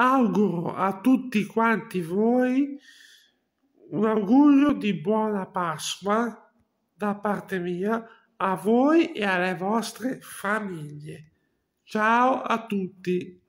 auguro a tutti quanti voi un augurio di buona Pasqua da parte mia a voi e alle vostre famiglie. Ciao a tutti!